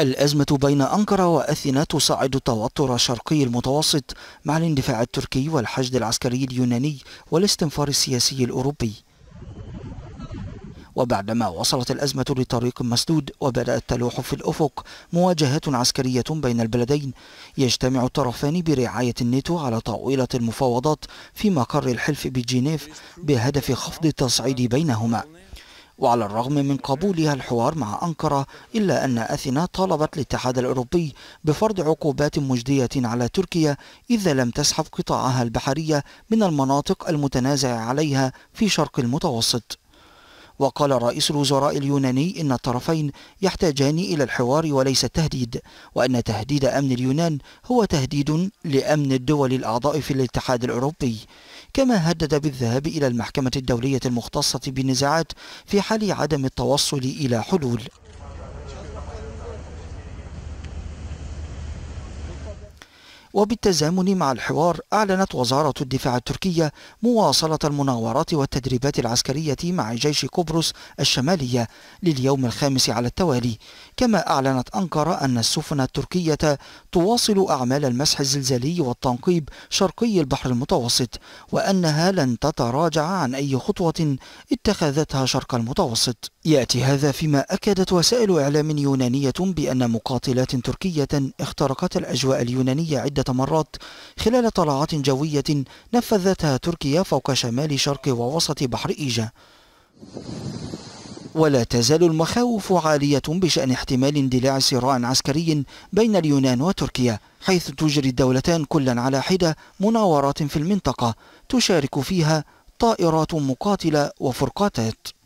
الأزمة بين أنقرة وأثينا تصعد التوتر شرقي المتوسط مع الاندفاع التركي والحشد العسكري اليوناني والاستنفار السياسي الأوروبي وبعدما وصلت الأزمة لطريق مسدود وبدأت تلوح في الأفق مواجهات عسكرية بين البلدين يجتمع الطرفان برعاية الناتو على طاولة المفاوضات في مقر الحلف بجنيف بهدف خفض التصعيد بينهما وعلى الرغم من قبولها الحوار مع أنقرة إلا أن أثينا طالبت الاتحاد الأوروبي بفرض عقوبات مجدية على تركيا إذا لم تسحب قطاعها البحرية من المناطق المتنازع عليها في شرق المتوسط وقال رئيس الوزراء اليوناني إن الطرفين يحتاجان إلى الحوار وليس التهديد وأن تهديد أمن اليونان هو تهديد لأمن الدول الأعضاء في الاتحاد الأوروبي كما هدد بالذهاب إلى المحكمة الدولية المختصة بالنزاعات في حال عدم التوصل إلى حلول وبالتزامن مع الحوار أعلنت وزارة الدفاع التركية مواصلة المناورات والتدريبات العسكرية مع جيش قبرص الشمالية لليوم الخامس على التوالي كما أعلنت أنقرة أن السفن التركية تواصل أعمال المسح الزلزالي والتنقيب شرقي البحر المتوسط وأنها لن تتراجع عن أي خطوة اتخذتها شرق المتوسط يأتي هذا فيما أكدت وسائل إعلام يونانية بأن مقاتلات تركية اخترقت الأجواء اليونانية عدة مرات خلال طلعات جوية نفذتها تركيا فوق شمال شرق ووسط بحر إيجا ولا تزال المخاوف عالية بشأن احتمال اندلاع صراع عسكري بين اليونان وتركيا حيث تجري الدولتان كلا على حدة مناورات في المنطقة تشارك فيها طائرات مقاتلة وفرقاتات